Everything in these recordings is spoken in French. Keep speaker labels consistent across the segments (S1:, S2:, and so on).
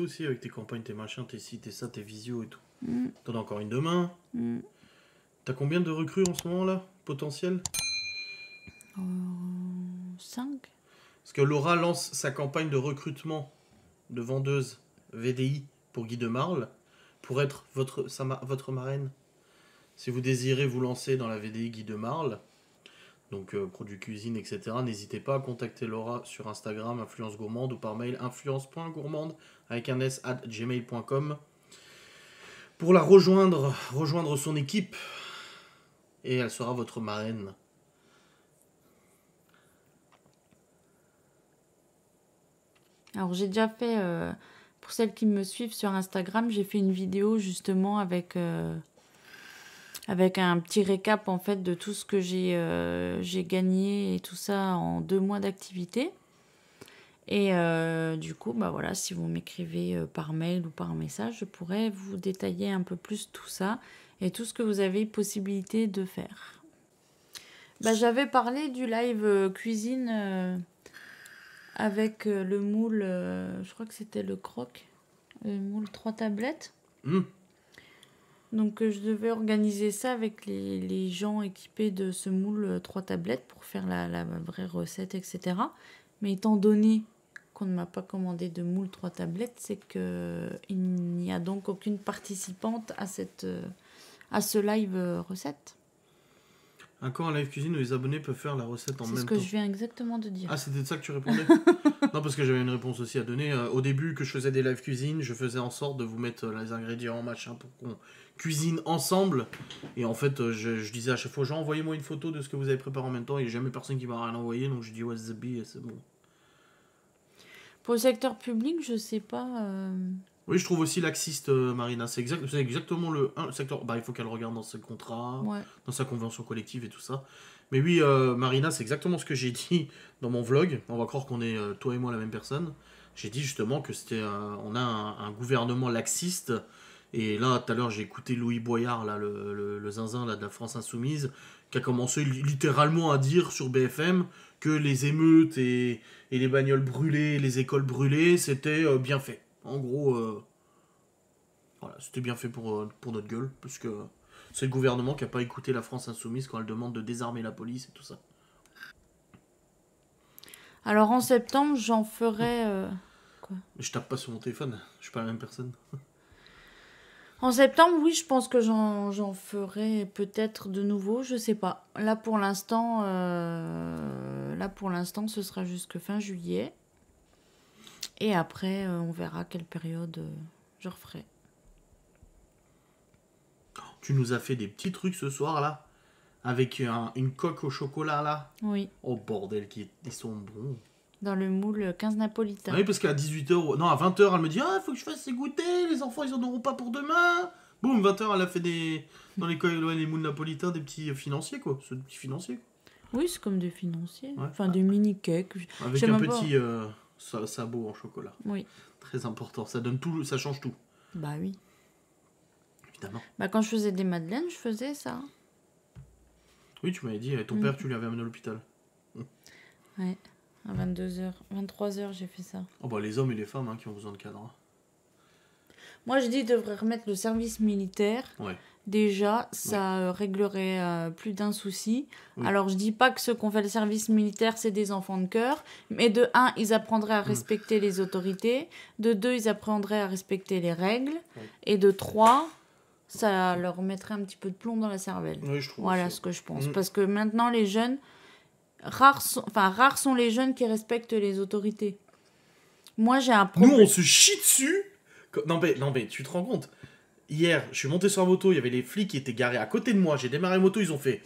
S1: aussi avec tes campagnes, tes machins, tes sites, tes ça, tes visio et tout. Mm. T'en as encore une demain. Mm. T'as combien de recrues en ce moment là Potentiel 5.
S2: Euh,
S1: Parce que Laura lance sa campagne de recrutement de vendeuse VDI pour Guy de Marle pour être votre, sa, votre marraine. Si vous désirez vous lancer dans la VDI Guy de Marle, donc euh, produits cuisine, etc. N'hésitez pas à contacter Laura sur Instagram, influence gourmande, ou par mail influence.gourmande avec un s at gmail.com pour la rejoindre, rejoindre son équipe, et elle sera votre marraine.
S2: Alors j'ai déjà fait, euh, pour celles qui me suivent sur Instagram, j'ai fait une vidéo justement avec... Euh, avec un petit récap en fait de tout ce que j'ai euh, gagné et tout ça en deux mois d'activité. Et euh, du coup, bah voilà, si vous m'écrivez euh, par mail ou par message, je pourrais vous détailler un peu plus tout ça et tout ce que vous avez possibilité de faire. Bah, j'avais parlé du live cuisine avec le moule, je crois que c'était le croc, le moule trois tablettes. Mmh. Donc euh, je devais organiser ça avec les, gens équipés de ce moule euh, trois tablettes pour faire la, vraie recette, etc. Mais étant donné qu'on ne m'a pas commandé de moule trois tablettes, c'est qu'il euh, n'y a donc aucune participante à, à ce live recette.
S1: Un camp en live cuisine où les abonnés peuvent faire la recette en même temps. C'est ce que je viens
S2: exactement de dire. Ah,
S1: c'était de ça que tu répondais Non, parce que j'avais une réponse aussi à donner. Euh, au début, que je faisais des live cuisine, je faisais en sorte de vous mettre euh, les ingrédients, en machin, pour qu'on cuisine ensemble. Et en fait, euh, je, disais à chaque fois, genre, envoyez-moi une photo de ce que vous avez préparé en même temps. Il n'y a jamais personne qui m'a rien envoyé, donc je dis, what's the bee, et c'est bon.
S2: Pour le secteur public, je sais pas.
S1: Oui, je trouve aussi laxiste, euh, Marina. C'est exactement le, secteur. Bah, il faut qu'elle regarde dans ses contrats, dans sa convention collective et tout ça. Mais oui, euh, Marina, c'est exactement ce que j'ai dit dans mon vlog. On va croire qu'on est, euh, toi et moi, la même personne. J'ai dit justement que c'était, on a un, gouvernement laxiste. Et là, tout à l'heure, j'ai écouté Louis Boyard, là, le, zinzin là, de la France Insoumise, qui a commencé littéralement à dire sur BFM que les émeutes et les bagnoles brûlées, les écoles brûlées, c'était bien fait. En gros, euh, voilà, c'était bien fait euh, pour, notre gueule, parce que c'est le gouvernement qui a pas écouté la France insoumise quand elle demande de désarmer la police et tout ça.
S2: Alors en septembre, j'en ferai... Euh,
S1: je tape pas sur mon téléphone, je suis pas la même personne.
S2: En septembre, oui, je pense que j'en ferai peut-être de nouveau, je sais pas. Là pour l'instant, là pour l'instant, ce sera jusque fin juillet. Et après, euh, on verra quelle période euh, je referai.
S1: Tu nous as fait des petits trucs ce soir là avec une coque au chocolat là. Oui. Oh bordel, qui ils sont bons.
S2: Dans le moule 15 napolitains. Ah oui,
S1: parce qu'à 18h, non, à 20h, elle me dit Ah, faut que je fasse ces goûters, les enfants, ils en auront pas pour demain. Boum, 20h, elle a fait des. Dans les, les moules napolitains, des petits financiers, quoi. ce petit petits financiers. Oui, c'est comme des financiers. Enfin,
S2: des mini-cakes. Avec un petit
S1: sabot en chocolat. Oui. Très important. Ça donne tout, ça change tout. Bah oui. Évidemment.
S2: Bah quand je faisais des madeleines, je faisais ça.
S1: Oui, tu m'avais dit, euh, ton mm. père, tu l'avais amené à l'hôpital.
S2: Ouais, à 22h, 23h, j'ai fait ça.
S1: Oh bah les hommes et les femmes hein, qui ont besoin de cadres. Hein.
S2: Moi, je dis, ils remettre le service militaire. Ouais déjà, ça euh, réglerait euh, plus d'un souci. Alors, je dis pas que ceux qu'on fait le service militaire, c'est des enfants de cœur, mais de 1 ils apprendraient à respecter les autorités, de 2 ils apprendraient à respecter les règles, et de 3 ça leur mettrait un petit peu de plomb dans la cervelle. voilà ce que je pense. Mm. Parce que maintenant, les jeunes, rares sont, enfin, rares sont les jeunes qui respectent les autorités. Moi, j'ai un problème. Nous, on se
S1: chie dessus. Non, mais, non, mais tu te rends compte hier, je suis monté sur la moto, il y avait les flics qui étaient garés à côté de moi. J'ai démarré moto, ils ont fait.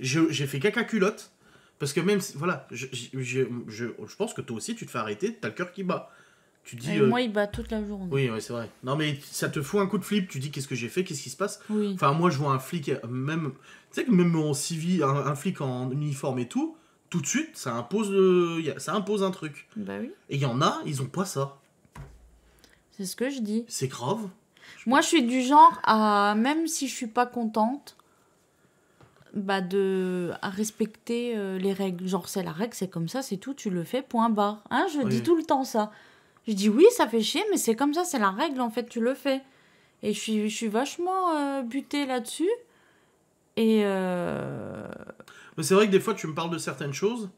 S1: J'ai fait caca culotte. Parce que même voilà, je, je, je, je, pense que toi aussi, tu te fais arrêter, t'as le cœur qui bat. Tu dis, euh, Moi,
S2: il bat toute la journée. Oui,
S1: oui, c'est vrai. Non, mais ça te fout un coup de flip. Tu dis, qu'est-ce que j'ai fait Qu'est-ce qui se passe Enfin, moi, je vois un flic, euh, même. Tu sais que même en civil, un, flic en uniforme et tout, tout de suite, ça impose, euh, ça impose un truc. Bah oui. Et il y en a, ils ont pas ça. C'est ce que je dis. C'est grave.
S2: Moi, je suis du genre à, même si je suis pas contente, bah de à respecter euh, les règles. Genre, c'est la règle, c'est comme ça, c'est tout, tu le fais, point barre. Hein, je dis tout le temps ça. Je dis oui, ça fait chier, mais c'est comme ça, c'est la règle, en fait, tu le fais. Et je suis, vachement euh, butée là-dessus.
S1: Et. Euh... C'est vrai que des fois, tu me parles de certaines choses.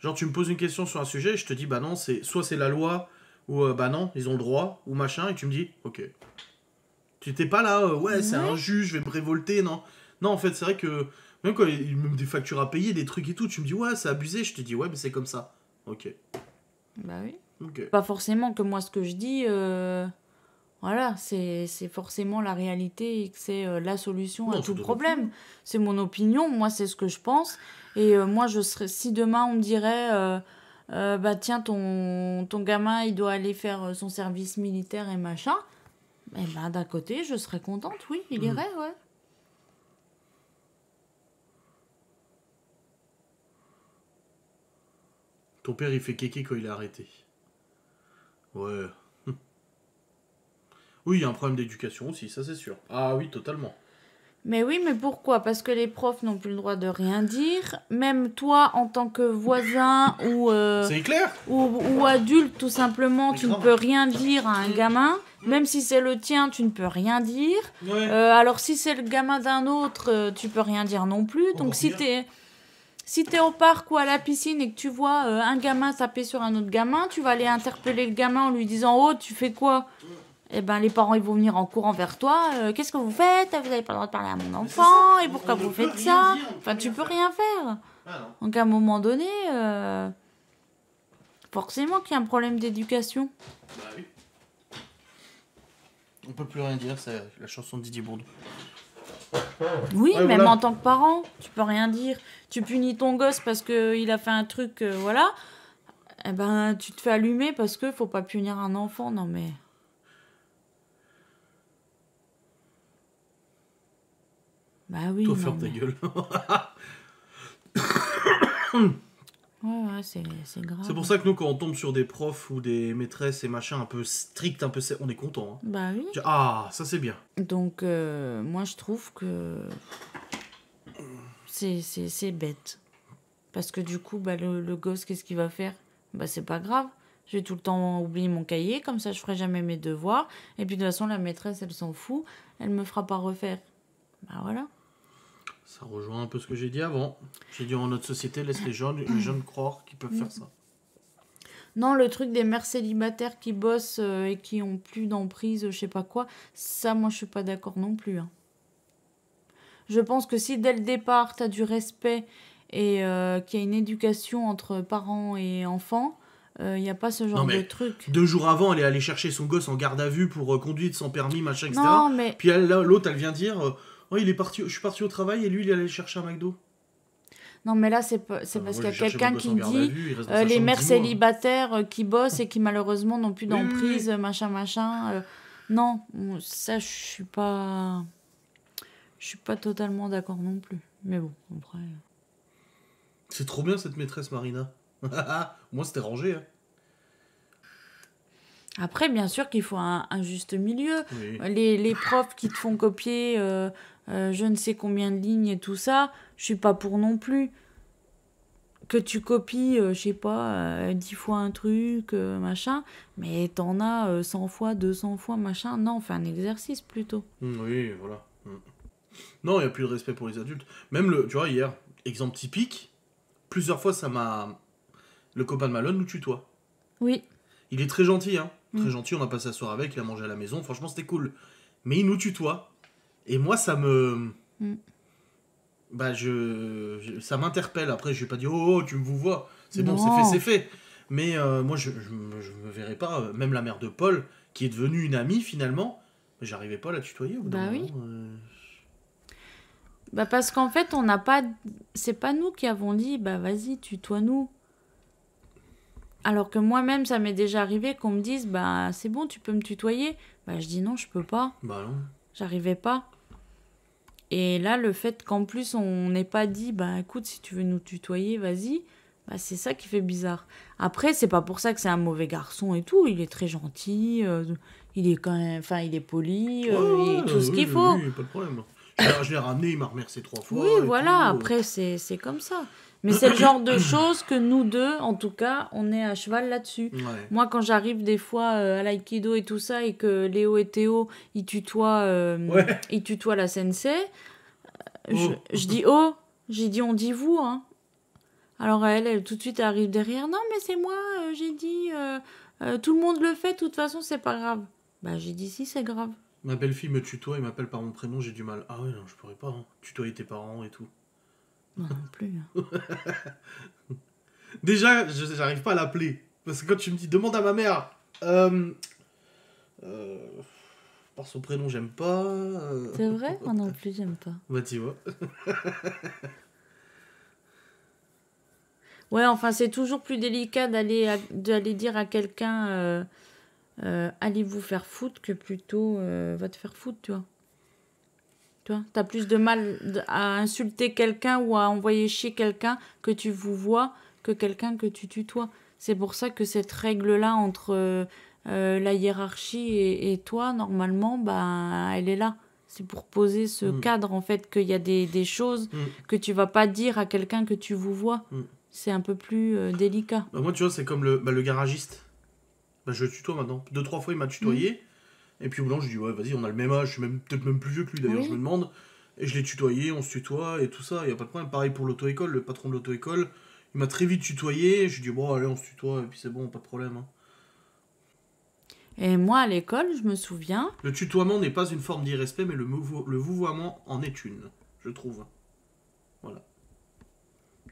S1: Genre, tu me poses une question sur un sujet, et je te dis, bah non, c'est soit c'est la loi, ou euh, bah non, ils ont le droit, ou machin, et tu me dis, ok. Tu étais pas là, euh, ouais, c'est un injuste, je vais me révolter, non. Non, en fait, c'est vrai que même quand il me des factures à payer, des trucs et tout, tu me dis, ouais, c'est abusé, je te dis, ouais, mais c'est comme ça. Ok.
S2: Bah oui. Pas forcément que moi, ce que je dis, euh, voilà, c'est forcément la réalité et que c'est euh, la solution à tout problème. C'est mon opinion, moi, c'est ce que je pense. Et moi, je serais, si demain on me dirait. bah tiens ton, ton gamin il doit aller faire son service militaire et machin eh ben, d'un côté, je serais contente, oui, il hmm. irait, ouais.
S1: Ton père, il fait kéké quand il est arrêté. Ouais. Hum. Oui, il y a un problème d'éducation aussi, ça c'est sûr. Ah oui, totalement.
S2: Mais oui, mais pourquoi Parce que les profs n'ont plus le droit de rien dire. Même toi, en tant que voisin ou, euh, ou, adulte, tout simplement, tu ne peux rien dire à un mm. gamin. Même si c'est le tien, tu ne peux rien dire. Euh, alors si c'est le gamin d'un autre, euh, tu peux rien dire non plus. Oh, Donc bah, si tu es... Si au parc ou à la piscine et que tu vois un gamin taper sur un autre gamin, tu vas aller interpeller le gamin en lui disant Oh, tu fais quoi eh ben, les parents ils vont venir en courant vers toi. Euh, qu'est-ce que vous faites Vous n'avez pas le droit de parler à mon enfant. Et pourquoi vous faites ça Tu Enfin, tu peux rien faire. Ah Donc à un moment donné, euh, forcément qu'il y a un problème d'éducation.
S1: Bah oui. On peut plus rien dire, c'est la chanson de Didier Oui, même en tant
S2: que parent, tu peux rien dire. Tu punis ton gosse parce qu'il a fait un truc, euh, voilà. Eh ben, tu te fais allumer parce que faut pas punir un enfant, non mais.
S1: Bah oui. Toi, ferme ta gueule.
S2: Ouais, ouais, c'est grave. C'est pour ça que
S1: nous, quand on tombe sur des profs ou des maîtresses et machin un peu strict, un peu. on est content. Hein. Bah oui. Ah, ça c'est bien.
S2: Donc, euh, moi je trouve que. C'est bête. Parce que du coup, bah, le, le gosse, qu'est-ce qu'il va faire Bah, c'est pas grave. Je vais tout le temps oublier mon cahier, comme ça je ferai jamais mes devoirs. Et puis de toute façon, la maîtresse, elle s'en fout. Elle me fera pas refaire. Bah voilà.
S1: Ça rejoint un peu ce que j'ai dit avant. J'ai dit en notre société, laisse les jeunes, les jeunes croire qu'ils peuvent faire ça.
S2: Non, le truc des mères célibataires qui bossent euh, et qui ont plus d'emprise, je sais pas quoi, ça, moi, je suis pas d'accord non plus. Hein. Je pense que si dès le départ, tu as du respect et euh, qu'il y a une éducation entre parents et enfants, il euh, n'y a pas ce genre de truc.
S1: Deux jours avant, elle est allée chercher son gosse en garde à vue pour conduite sans permis, machin, etc. mais... Puis l'autre, elle vient dire Oh, il est parti, je suis parti au travail et lui, il est allé chercher un McDo.
S2: Non, mais là, c'est ah, parce qu'il y a quelqu'un qui dit euh, les mères célibataires euh, qui bossent et qui malheureusement n'ont plus d'emprise, euh, machin, machin. non, ça, je suis pas. Je suis pas totalement d'accord non plus. Mais bon, après.
S1: C'est trop bien cette maîtresse Marina. Moi, c'était rangé. Hein.
S2: Après, bien sûr qu'il faut un, juste milieu. Les, profs qui te font copier euh, je ne sais combien de lignes et tout ça, je suis pas pour non plus. Que tu copies, euh, je sais pas, euh, dix fois un truc, machin, mais t'en as 100 fois, 200 fois, machin. Non, fais un exercice plutôt.
S1: Mmh, oui, voilà. Mmh. Non, il n'y a plus de respect pour les adultes. Même le, tu vois, hier, exemple typique, plusieurs fois ça m'a. Le copain de Malone nous tutoie. Oui. Il est très gentil, hein. Très mmh. gentil, on a passé la soirée avec, il a mangé à la maison, franchement c'était cool. Mais il nous tutoie. Et moi, ça me. Mm. Bah, je, ça m'interpelle. Après, je vais pas dire, oh, tu me vois. C'est bon, c'est fait, c'est fait. Mais euh, moi, je, je, me verrais pas. Euh, même la mère de Paul, qui est devenue une amie finalement, j'arrivais pas à la tutoyer. Au bah oui. Euh.
S2: Bah, parce qu'en fait, on n'a pas. C'est pas nous qui avons dit, bah vas-y, tutoie-nous. Alors que moi-même, ça m'est déjà arrivé qu'on me dise, bah c'est bon, tu peux me tutoyer. Bah je dis non, je peux pas. Bah non. J'arrivais pas. Et là, le fait qu'en plus on n'ait pas dit, bah écoute, si tu veux nous tutoyer, vas-y, bah, c'est ça qui fait bizarre. Après, c'est pas pour ça que c'est un mauvais garçon et tout. Il est très gentil, euh, il est quand enfin, il est poli, euh, tout ce qu'il faut. Oui,
S1: pas de problème. Je l'ai ramené, il m'a remercié trois fois. Oui, voilà, après,
S2: c'est comme ça. Mais c'est le genre de choses que nous deux, en tout cas, on est à cheval là-dessus. Moi, quand j'arrive des fois euh, à l'aïkido et tout ça, et que Léo et Théo, ils tutoient, euh, la sensei, euh, oh. je, dis oh, j'ai dit on dit vous. Hein. Alors elle, elle tout de suite arrive derrière, non mais c'est moi, j'ai dit, tout le monde le fait, de toute façon c'est pas grave. Bah j'ai dit si c'est grave.
S1: Ma belle-fille me tutoie et m'appelle par mon prénom, j'ai du mal. Ah ouais, non, je pourrais pas. Hein. Tutoyer tes parents et tout. Moi non plus. Hein. Déjà, j'arrive pas à l'appeler. Parce que quand tu me dis demande à ma mère, euh, euh, par son prénom, j'aime pas. Euh. C'est vrai
S2: Moi non plus, j'aime pas. Bah, tu vois. ouais, enfin, c'est toujours plus délicat d'aller, d'aller dire à quelqu'un allez vous faire foot que plutôt va te faire foot tu vois. Tu as plus de mal à insulter quelqu'un ou à envoyer chez quelqu'un que tu vous vois que quelqu'un que tu tutoies. C'est pour ça que cette règle-là entre euh, euh, la hiérarchie et, toi, normalement, bah, elle est là. C'est pour poser ce mm. cadre, en fait, qu'il y a des, choses mm. que tu vas pas dire à quelqu'un que tu vous vois. Mm. C'est un peu plus euh, délicat.
S1: Bah, moi, tu vois, c'est comme bah, le, garagiste. Bah, je le tutoie maintenant. Deux, trois fois, il m'a tutoyé. Et puis au bout d'un, je dis ouais, vas-y, on a le même âge, je suis même, peut-être même plus vieux que lui d'ailleurs, je me demande. Et je l'ai tutoyé, on se tutoie et tout ça, il n'y a pas de problème. Pareil pour l'auto-école, le patron de l'auto-école, il m'a très vite tutoyé, je lui dis, dit bon, allez, on se tutoie et puis c'est bon, pas de problème. Hein.
S2: Et moi, à l'école, je me souviens.
S1: Le tutoiement n'est pas une forme d'irrespect, mais le, vouvoiement en est une, je trouve. Voilà.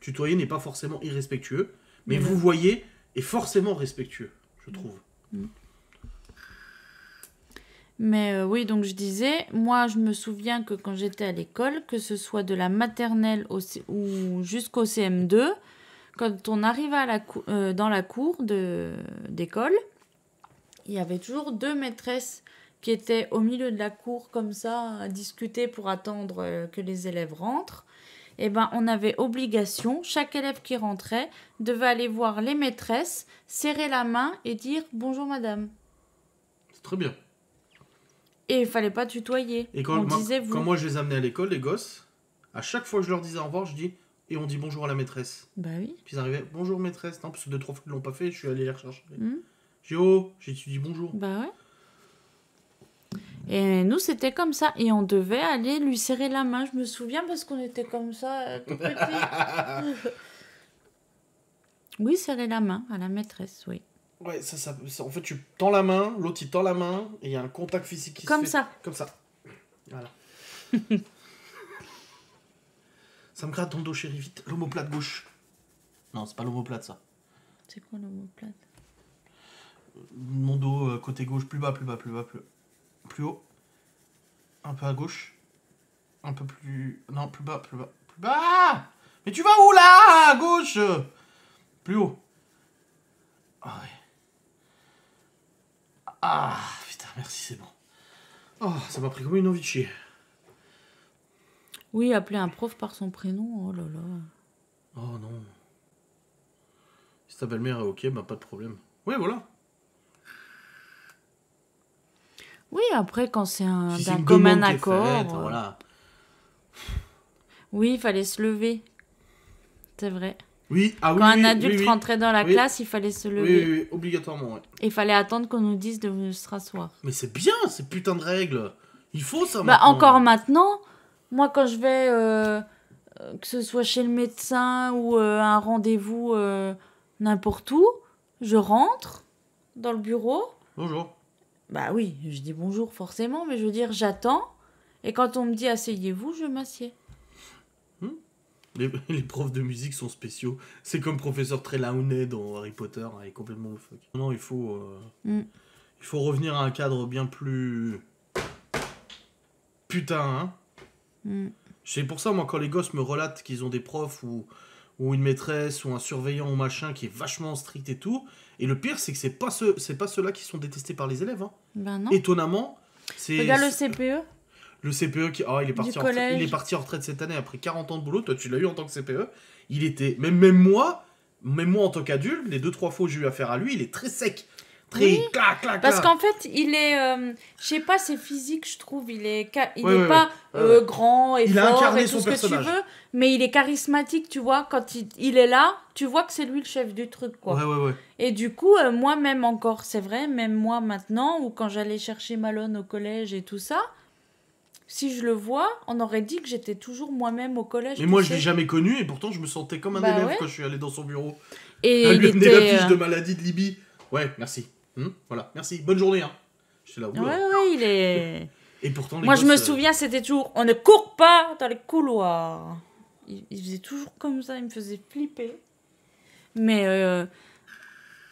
S1: Tutoyer n'est pas forcément irrespectueux, mais vous voyez est forcément respectueux, je trouve. Mm.
S2: Mais euh, oui, donc je disais, moi je me souviens que quand j'étais à l'école, que ce soit de la maternelle ou jusqu'au CM2, quand on arrivait euh, dans la cour d'école, il y avait toujours deux maîtresses qui étaient au milieu de la cour comme ça à discuter pour attendre euh, que les élèves rentrent. Eh ben, on avait obligation, chaque élève qui rentrait devait aller voir les maîtresses, serrer la main et dire bonjour madame. C'est très bien. Et il fallait pas tutoyer. Et quand, on moi,
S1: je les amenais à l'école, les gosses, à chaque fois que je leur disais au revoir, je dis et on dit bonjour à la maîtresse. Bah oui. Puis ils arrivaient, bonjour maîtresse. Non, parce que deux, trois fois ils l'ont pas fait, je suis allé les rechercher. Mmh. J'ai oh, j'ai bonjour. Bah
S2: ouais. Et nous, c'était comme ça. Et on devait aller lui serrer la main, je me souviens, parce qu'on était comme ça, euh, tout
S1: petit.
S2: oui, serrer la main à la maîtresse, oui.
S1: Ouais, ça, ça, en fait, tu tends la main, l'autre il tend la main, et il y a un contact physique qui Comme se fait. ça. Comme ça. Voilà. ça me gratte ton dos, chérie, vite. L'homoplate gauche. Non, c'est pas l'homoplate, ça. C'est quoi l'homoplate euh, Mon dos, euh, côté gauche, plus bas, plus bas, plus bas, plus... plus haut. Un peu à gauche. Un peu plus... Non, plus bas, plus bas, plus bas Mais tu vas où, là À gauche Plus haut. Ah ouais. Ah, putain, merci, c'est bon. Oh, ça m'a pris comme une envie de chier.
S2: Oui, appeler un prof par son prénom, oh là là.
S1: Oh non. Si ta belle-mère est ok, bah pas de problème. Oui, voilà.
S2: Oui, après, quand c'est un, commun accord. Euh, oui, il fallait se lever. C'est vrai.
S1: Ah oui, Quand un adulte rentrait
S2: dans la classe, il fallait se lever. Oui,
S1: obligatoirement, ouais.
S2: Il fallait attendre qu'on nous dise de se rasseoir.
S1: Mais c'est bien, c'est putain de règles. Il faut ça bah, encore
S2: maintenant, moi quand je vais, euh, euh, que ce soit chez le médecin ou à euh, un rendez-vous n'importe où, je rentre dans le bureau. Bonjour. Bah oui, je dis bonjour forcément, mais je veux dire, j'attends. Et quand on me dit asseyez-vous, je m'assieds.
S1: Les, profs de musique sont spéciaux. C'est comme professeur Trelawney dans Harry Potter, hein, il est complètement Non, il faut, euh, mm. il faut revenir à un cadre bien plus. Putain, hein. mm. C'est pour ça, moi, quand les gosses me relatent qu'ils ont des profs ou, ou une maîtresse ou un surveillant ou machin qui est vachement strict et tout, et le pire, c'est que c'est pas, pas ceux-là qui sont détestés par les élèves. Hein. Ben non. Étonnamment. Regarde le CPE le CPE qui ah, il est parti en retraite, il est parti en retraite cette année après 40 ans de boulot, toi tu l'as eu en tant que CPE, il était même même moi, même moi en tant qu'adulte, les deux trois fois où j'ai eu affaire à lui, il est très sec. Très clac, clac, Parce qu'en
S2: fait, il est. Euh, je sais pas, c'est physique, je trouve. Il est, il pas euh, grand et il fort a incarné et tout ce que tu veux, mais il est charismatique, tu vois. Quand il, est là, tu vois que c'est lui le chef du truc, quoi. Et du coup, euh, moi-même encore, c'est vrai, même moi maintenant, ou quand j'allais chercher Malone au collège et tout ça, si je le vois, on aurait dit que j'étais toujours moi-même au collège. Mais moi, je je l'ai jamais
S1: connu et pourtant, je me sentais comme un bah élève quand je suis allé dans son bureau.
S2: Et il lui était... la euh, de
S1: maladie de Libye. Ouais, merci. Hmm, voilà, merci. Bonne journée. Hein. Je suis là. Ouais, ouais,
S2: il est.
S1: Et pourtant, moi, je me euh,
S2: souviens, c'était toujours. On ne court pas dans les couloirs. Il, faisait toujours comme ça. Il me faisait flipper. Mais. Euh,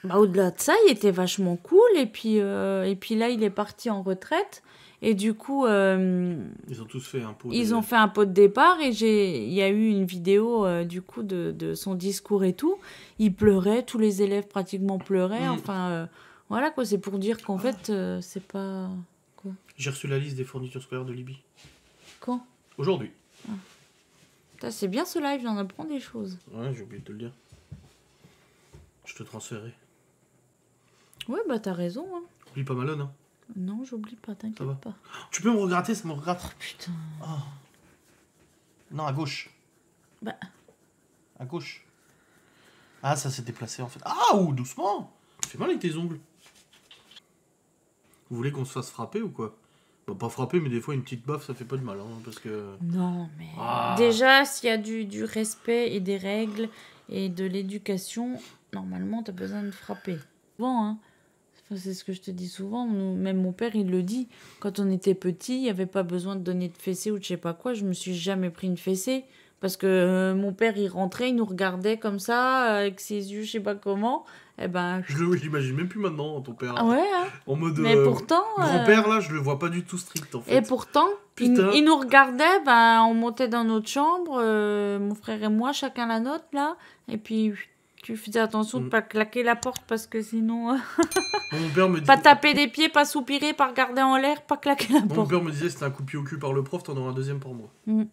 S2: bah, au-delà de ça, il était vachement cool et puis, et puis là, il est parti en retraite. Et du coup, euh,
S1: ils ont tous fait un pot. De... Ils ont
S2: fait un pot de départ et j'ai, il y a eu une vidéo euh, du coup de, son discours et tout. Il pleurait, tous les élèves pratiquement pleuraient. Enfin, euh, voilà quoi. C'est pour dire qu'en fait, c'est pas quoi.
S1: J'ai reçu la liste des fournitures scolaires de Libye. Quand Aujourd'hui.
S2: Ah. C'est bien ce live, j'en apprends des choses.
S1: Ouais, j'ai oublié de te le dire. Je te transférerai.
S2: Ouais, bah t'as raison. Hein.
S1: Oublie pas Malone. Hein. Non, j'oublie pas, t'inquiète pas. Tu peux me regratter, ça me regrette. Oh putain. Ah. Non, à gauche. Bah. À gauche. Ah, ça s'est déplacé en fait. Ah, ou doucement Ça fait mal avec tes ongles. Vous voulez qu'on se fasse frapper ou quoi bah, Pas frapper, mais des fois une petite baffe, ça fait pas de mal. Hein, parce que... Non, mais. Ah. Déjà,
S2: s'il y a du, du respect et des règles et de l'éducation, normalement, t'as besoin de frapper. Bon, hein c'est ce que je te dis souvent. Même mon père, il le dit. Quand on était petit, il n'y avait pas besoin de donner de fessée ou de je sais pas quoi. Je me suis jamais pris une fessée. Parce que euh, mon père, il rentrait, il nous regardait comme ça, euh, avec ses yeux, je sais pas comment. et eh ben. Je
S1: l'imagine même plus maintenant, hein, ton père. Ah ouais. Hein. en mode. Mais euh, pourtant. mon père là, je le vois pas du tout strict, en fait. Et
S2: pourtant, il, nous regardait, ben, on montait dans notre chambre, mon frère et moi, chacun la nôtre, là. Et puis, tu faisais attention de ne mm. pas claquer la porte parce que sinon. Euh,
S1: mon père me Pas taper
S2: des pieds, pas soupirer, pas regarder en l'air, pas claquer la porte. Mon père me
S1: disait c'était un coup de pied au cul par le prof, t'en auras un deuxième pour moi.
S2: Mm.